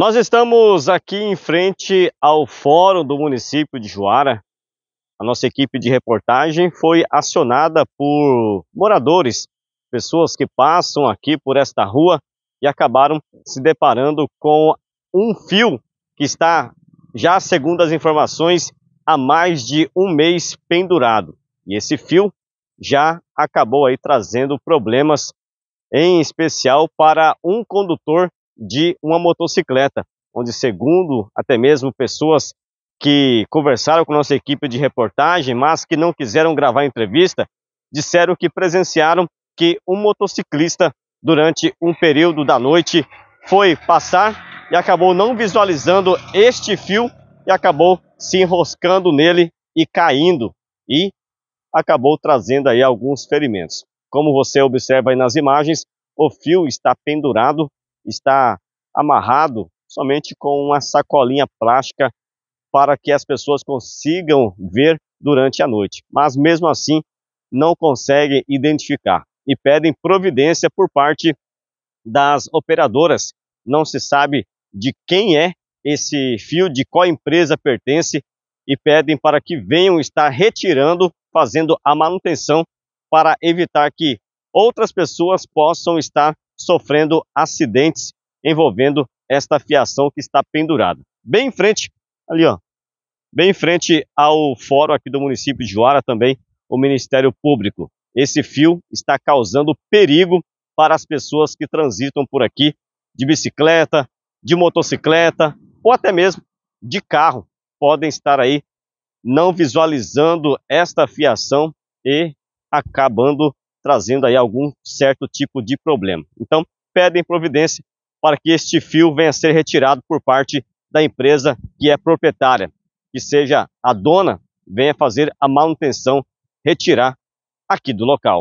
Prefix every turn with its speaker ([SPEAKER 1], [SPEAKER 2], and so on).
[SPEAKER 1] Nós estamos aqui em frente ao Fórum do município de Juara. A nossa equipe de reportagem foi acionada por moradores, pessoas que passam aqui por esta rua e acabaram se deparando com um fio que está, já segundo as informações, há mais de um mês pendurado. E esse fio já acabou aí trazendo problemas, em especial para um condutor de uma motocicleta, onde, segundo até mesmo pessoas que conversaram com nossa equipe de reportagem, mas que não quiseram gravar a entrevista, disseram que presenciaram que um motociclista, durante um período da noite, foi passar e acabou não visualizando este fio e acabou se enroscando nele e caindo e acabou trazendo aí alguns ferimentos. Como você observa aí nas imagens, o fio está pendurado está amarrado somente com uma sacolinha plástica para que as pessoas consigam ver durante a noite, mas mesmo assim não conseguem identificar e pedem providência por parte das operadoras. Não se sabe de quem é esse fio, de qual empresa pertence e pedem para que venham estar retirando, fazendo a manutenção para evitar que outras pessoas possam estar sofrendo acidentes envolvendo esta fiação que está pendurada. Bem em frente, ali ó, bem em frente ao fórum aqui do município de Juara também, o Ministério Público. Esse fio está causando perigo para as pessoas que transitam por aqui de bicicleta, de motocicleta ou até mesmo de carro. Podem estar aí não visualizando esta fiação e acabando trazendo aí algum certo tipo de problema. Então, pedem providência para que este fio venha a ser retirado por parte da empresa que é proprietária, que seja a dona, venha fazer a manutenção, retirar aqui do local.